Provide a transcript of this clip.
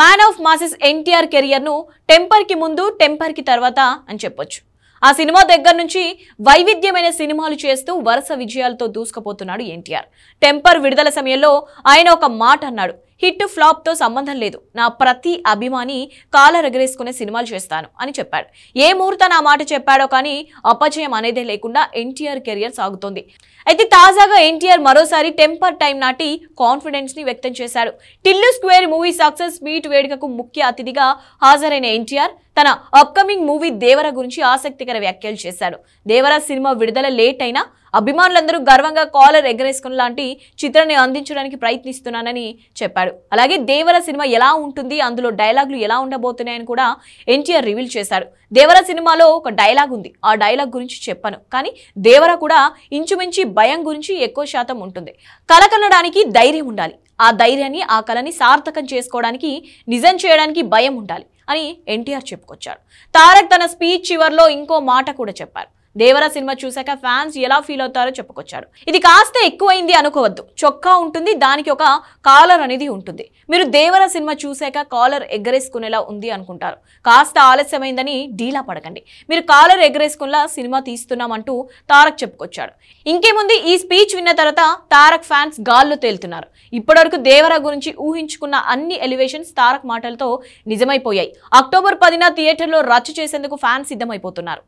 man of masses NTR temper కి ముందు టెంపర్కి తర్వాత అని చెప్పొచ్చు ఆ సినిమా దగ్గర నుంచి వైవిధ్యమైన సినిమాలు చేస్తూ వరుస విజయాలతో దూసుకుపోతున్నాడు ఎన్టీఆర్ టెంపర్ విడుదల సమయంలో ఆయన ఒక మాట అన్నాడు హిట్ ఫ్లాప్తో సంబంధం లేదు నా ప్రతి అభిమాని కాలరగరేసుకునే సినిమాలు చేస్తాను అని చెప్పాడు ఏ ముహూర్త నా మాట చెప్పాడో కానీ అపజయం అనేదే లేకుండా ఎన్టీఆర్ కెరియర్ సాగుతోంది అయితే తాజాగా ఎన్టీఆర్ మరోసారి టెంపర్ టైం నాటి కాన్ఫిడెన్స్ని వ్యక్తం చేశాడు Tillu square movie success meet వేడుకకు ముఖ్య అతిథిగా హాజరైన ఎన్టీఆర్ తన అప్కమింగ్ మూవీ దేవర గురించి ఆసక్తికర వ్యాఖ్యలు చేశాడు దేవర సినిమా విడుదల లేట్ అయినా అభిమానులందరూ గర్వంగా కాలర్ ఎగరేసుకుని లాంటి చిత్రాన్ని అందించడానికి ప్రయత్నిస్తున్నానని చెప్పాడు అలాగే దేవర సినిమా ఎలా ఉంటుంది అందులో డైలాగులు ఎలా ఉండబోతున్నాయని కూడా ఎన్టీఆర్ రివీల్ చేశాడు దేవర సినిమాలో ఒక డైలాగ్ ఉంది ఆ డైలాగ్ గురించి చెప్పను కానీ దేవర కూడా ఇంచుమించి భయం గురించి ఎక్కువ శాతం ఉంటుంది కలకనడానికి ధైర్యం ఉండాలి ఆ ధైర్యాన్ని ఆ కళని సార్థకం చేసుకోవడానికి నిజం చేయడానికి భయం ఉండాలి అని ఎన్టీఆర్ చెప్పుకొచ్చారు తారక్ తన స్పీచ్ చివరిలో ఇంకో మాట కూడా చెప్పారు దేవర సినిమా చూశాక ఫ్యాన్స్ ఎలా ఫీల్ అవుతారో చెప్పుకొచ్చాడు ఇది కాస్త ఎక్కువైంది అనుకోవద్దు చొక్కా ఉంటుంది దానికి ఒక కాలర్ అనేది ఉంటుంది మీరు దేవర సినిమా చూశాక కాలర్ ఎగరేసుకునేలా ఉంది అనుకుంటారు కాస్త ఆలస్యమైందని డీలా పడకండి మీరు కాలర్ ఎగ్గరేసుకునేలా సినిమా తీస్తున్నామంటూ తారక్ చెప్పుకొచ్చాడు ఇంకేముంది ఈ స్పీచ్ విన్న తర్వాత తారక్ ఫ్యాన్స్ గాల్లో తేలుతున్నారు ఇప్పటివరకు దేవరా గురించి ఊహించుకున్న అన్ని ఎలివేషన్స్ తారక్ మాటలతో నిజమైపోయాయి అక్టోబర్ పదిన థియేటర్లో రచ్చ చేసేందుకు ఫ్యాన్స్ సిద్ధమైపోతున్నారు